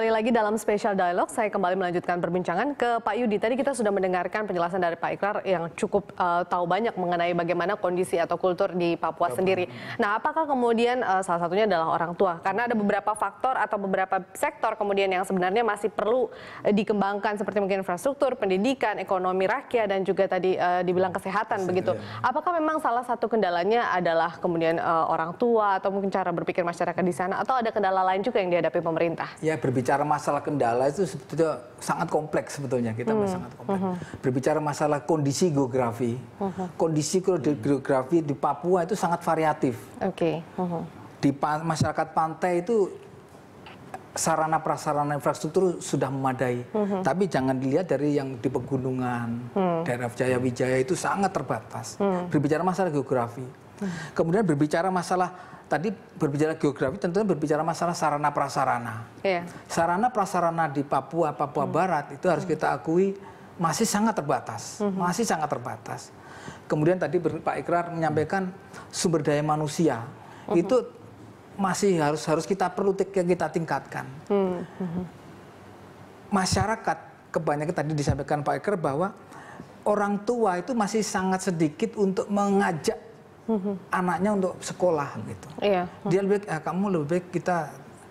kembali lagi dalam special dialog. Saya kembali melanjutkan perbincangan ke Pak Yudi. Tadi kita sudah mendengarkan penjelasan dari Pak Ikrar yang cukup uh, tahu banyak mengenai bagaimana kondisi atau kultur di Papua sendiri. Nah, apakah kemudian uh, salah satunya adalah orang tua? Karena ada beberapa faktor atau beberapa sektor kemudian yang sebenarnya masih perlu uh, dikembangkan seperti mungkin infrastruktur, pendidikan, ekonomi rakyat dan juga tadi uh, dibilang kesehatan begitu. Ya. Apakah memang salah satu kendalanya adalah kemudian uh, orang tua atau mungkin cara berpikir masyarakat di sana atau ada kendala lain juga yang dihadapi pemerintah? Ya, berbicara berbicara masalah kendala itu sebetulnya sangat kompleks sebetulnya kita hmm. sangat kompleks. Hmm. Berbicara masalah kondisi geografi, hmm. kondisi geografi di Papua itu sangat variatif. Oke. Okay. Hmm. Di pa masyarakat pantai itu sarana prasarana infrastruktur sudah memadai. Mm-hmm. Tapi jangan dilihat dari yang di pegunungan, mm. daerah Jaya Wijaya itu sangat terbatas. Mm. Berbicara masalah geografi. Mm. Kemudian berbicara masalah tadi berbicara geografi tentunya berbicara masalah sarana prasarana. Yeah. Sarana prasarana di Papua, Papua mm. Barat itu harus mhm. kita akui masih sangat terbatas, mm-hmm. masih sangat terbatas. Kemudian tadi Pak Ikrar menyampaikan sumber daya manusia. Mm-hmm. Itu masih harus harus kita perlu kita tingkatkan. Hmm. Masyarakat kebanyakan tadi disampaikan Pak Eker bahwa orang tua itu masih sangat sedikit untuk mengajak hmm. anaknya untuk sekolah gitu. Iya. Hmm. Dia lebih baik, ah, kamu lebih baik kita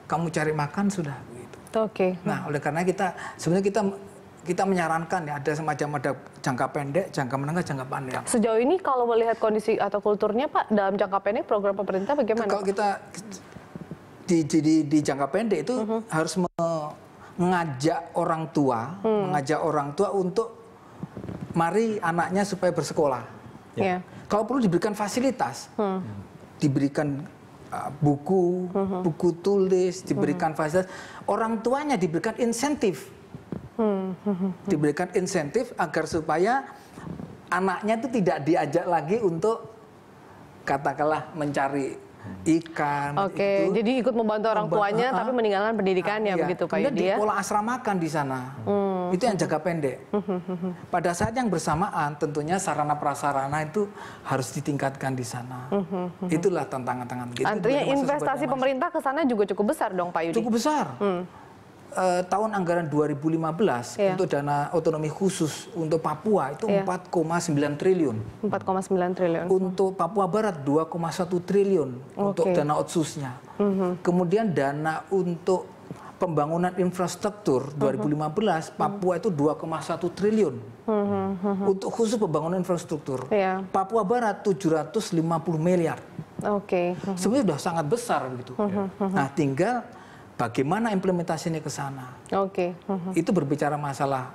kamu cari makan sudah gitu. Oke. Okay. Nah, oleh karena kita sebenarnya kita kita menyarankan ya ada semacam ada jangka pendek, jangka menengah, jangka panjang. Sejauh ini kalau melihat kondisi atau kulturnya Pak dalam jangka pendek program pemerintah bagaimana? Kalau kita di, di, di jangka pendek itu uh mm-hmm. -huh. harus mengajak orang tua, hmm. mengajak orang tua untuk mari anaknya supaya bersekolah. Ya. Ya. Kalau perlu diberikan fasilitas, hmm. diberikan uh, buku, mm-hmm. buku tulis, diberikan -huh. Mm-hmm. fasilitas. Orang tuanya diberikan insentif Diberikan insentif agar supaya anaknya itu tidak diajak lagi untuk katakanlah mencari ikan Oke, itu. jadi ikut membantu orang membantu, tuanya uh, tapi meninggalkan pendidikannya uh, iya. begitu Pak Yudi ya. pola asramakan di sana. Hmm. Itu yang jaga pendek. Pada saat yang bersamaan tentunya sarana prasarana itu harus ditingkatkan di sana. Itulah tantangan-tantangan gitu. Antrinya investasi pemerintah ke sana juga cukup besar dong Pak Yudi. Cukup besar. Hmm eh, tahun anggaran 2015 yeah. untuk dana otonomi khusus untuk Papua itu yeah. Iya. 4,9 triliun. 4,9 triliun. Untuk Papua Barat 2,1 triliun okay. untuk dana otsusnya. Mm -hmm. Kemudian dana untuk pembangunan infrastruktur 2015 mhm. Papua itu 2,1 triliun. Mhm, mhm. Untuk khusus pembangunan infrastruktur. Yeah. Papua Barat 750 miliar. Oke. Okay. Sebenarnya sudah sangat besar gitu. begitu. Nah, tinggal Bagaimana implementasinya ke sana? Oke. Okay. Itu berbicara masalah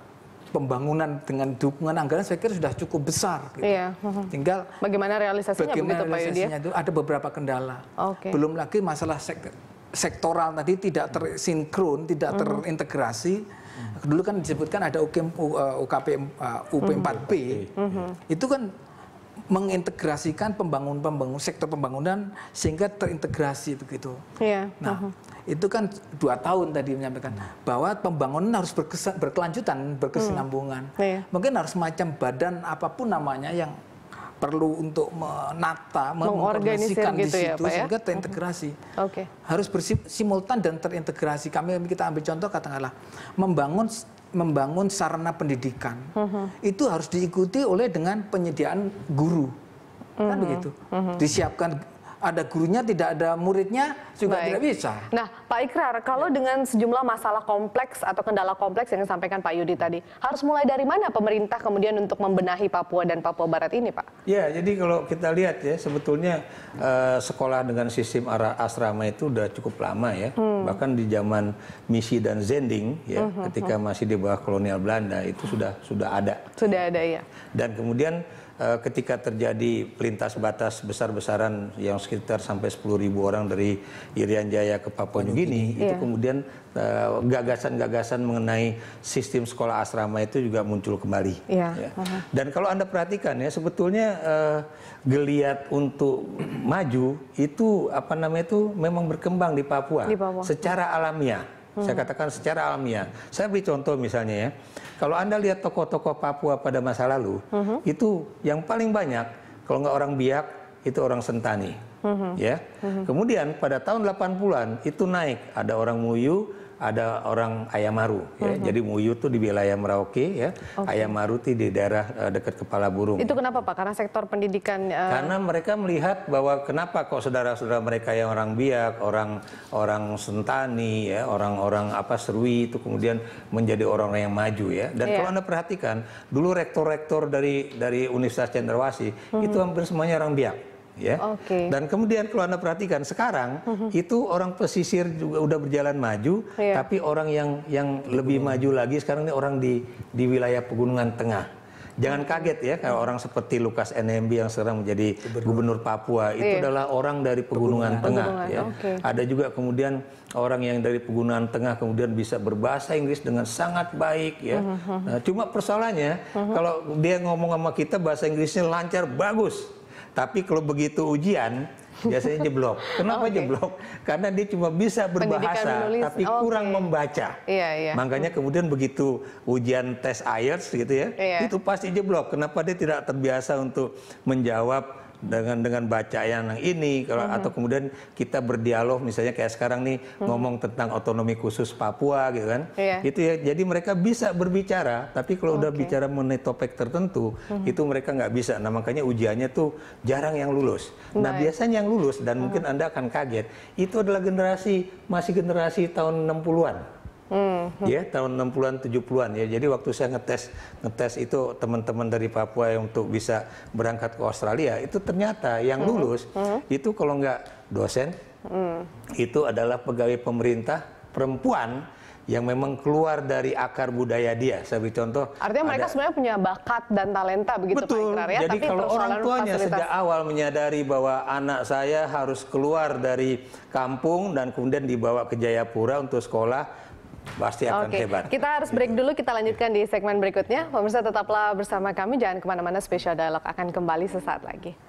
pembangunan dengan dukungan anggaran saya kira sudah cukup besar. Gitu. Iya. Tinggal bagaimana realisasinya bagaimana begitu, ya? realisasinya Pak itu ada beberapa kendala. Okay. Belum lagi masalah sektor sektoral tadi tidak tersinkron, tidak mm-hmm. terintegrasi. Dulu kan disebutkan ada UKP, UKP uh, UP4P. Uh, mm -hmm. Mm-hmm. Itu kan mengintegrasikan pembangun pembangun sektor pembangunan sehingga terintegrasi begitu. Iya. Nah, uh -huh. itu kan dua tahun tadi menyampaikan bahwa pembangunan harus berkelanjutan, berkesinambungan. Hmm. Iya. Mungkin harus macam badan apapun namanya yang perlu untuk menata, mengorganisasikan gitu di ya, situ ya, ya? sehingga -huh. terintegrasi. Okay. Harus bersimultan dan terintegrasi. Kami kita ambil contoh katakanlah membangun membangun sarana pendidikan uh mm-hmm. -huh. itu harus diikuti oleh dengan penyediaan guru uh -huh. kan mm-hmm. begitu uh mm-hmm. -huh. disiapkan ada gurunya, tidak ada muridnya juga Baik. tidak bisa. Nah, Pak Ikrar, kalau ya. dengan sejumlah masalah kompleks atau kendala kompleks yang disampaikan Pak Yudi tadi, harus mulai dari mana pemerintah kemudian untuk membenahi Papua dan Papua Barat ini, Pak? Ya, jadi kalau kita lihat ya, sebetulnya eh, sekolah dengan sistem asrama itu sudah cukup lama ya, hmm. bahkan di zaman misi dan Zending ya, hmm, hmm, ketika hmm. masih di bawah kolonial Belanda itu sudah sudah ada. Sudah ada ya. Dan kemudian Eh, ketika terjadi pelintas batas besar-besaran yang sekitar sampai 10 ribu orang dari Irian Jaya ke Papua New Guinea itu iya. kemudian eh, gagasan-gagasan uh, mengenai sistem sekolah asrama itu juga muncul kembali. Yeah. Ya. Dan kalau anda perhatikan ya sebetulnya uh, geliat untuk maju itu apa namanya itu memang berkembang di Papua, di Papua. secara alamiah Hmm. Saya katakan secara alamiah. Saya beri contoh misalnya ya. Kalau Anda lihat tokoh-tokoh Papua pada masa lalu, hmm. itu yang paling banyak kalau nggak orang biak itu orang Sentani. Hmm. Ya. Hmm. Kemudian pada tahun 80-an itu naik ada orang Muyu, ada orang Ayamaru ya. Mm-hmm. Jadi Muyu tuh di wilayah Merauke ya. Okay. Ayamaru tuh di daerah uh, dekat Kepala Burung. Itu kenapa Pak? Karena sektor pendidikan uh... Karena mereka melihat bahwa kenapa kok saudara-saudara mereka yang orang Biak, orang orang Sentani ya, orang-orang apa Serui itu kemudian menjadi orang-orang yang maju ya. Dan yeah. kalau Anda perhatikan, dulu rektor-rektor dari dari Universitas Cendrawasih mm-hmm. itu hampir semuanya orang Biak ya. Okay. Dan kemudian kalau Anda perhatikan sekarang mhm. itu orang pesisir juga udah berjalan maju yeah. tapi orang yang yang lebih maju lagi sekarang ini orang di di wilayah pegunungan tengah. Jangan kaget ya kalau orang seperti Lukas NMB yang sekarang menjadi gubernur, gubernur Papua itu iya. adalah orang dari pegunungan, pegunungan. tengah ya. Okay. Ada juga kemudian orang yang dari pegunungan tengah kemudian bisa berbahasa Inggris dengan sangat baik ya. Mhm, mhm. Nah, cuma persoalannya kalau dia ngomong sama kita bahasa Inggrisnya lancar bagus tapi kalau begitu ujian biasanya jeblok. Kenapa okay. jeblok? Karena dia cuma bisa berbahasa tapi okay. kurang membaca. Iya, iya. Makanya kemudian begitu ujian tes IELTS gitu ya, iya. itu pasti jeblok. Kenapa dia tidak terbiasa untuk menjawab dengan dengan bacaan yang ini kalau mhm. atau kemudian kita berdialog misalnya kayak sekarang nih mhm. ngomong tentang otonomi khusus Papua gitu kan yeah. itu ya jadi mereka bisa berbicara tapi kalau okay. udah bicara mengenai topik tertentu mm-hmm. itu mereka nggak bisa nah makanya ujiannya tuh jarang yang lulus nah right. biasanya yang lulus dan mm-hmm. mungkin mhm. anda akan kaget itu adalah generasi masih generasi tahun 60-an hmm. ya tahun 60-an 70-an ya. Jadi waktu saya ngetes ngetes itu teman-teman dari Papua yang untuk bisa berangkat ke Australia itu ternyata yang hmm. lulus hmm. Hmm. itu kalau nggak dosen hmm. itu adalah pegawai pemerintah perempuan yang memang keluar dari akar budaya dia. Saya beri contoh. Artinya ada, mereka sebenarnya punya bakat dan talenta begitu betul, Pak Ikrar ya. Jadi Tapi kalau orang tuanya fasilitas. sejak awal menyadari bahwa anak saya harus keluar dari kampung dan kemudian dibawa ke Jayapura untuk sekolah Pasti akan okay. hebat. Kita harus break dulu, kita lanjutkan di segmen berikutnya. Pemirsa tetaplah bersama kami, jangan kemana-mana. Special Dialog akan kembali sesaat lagi.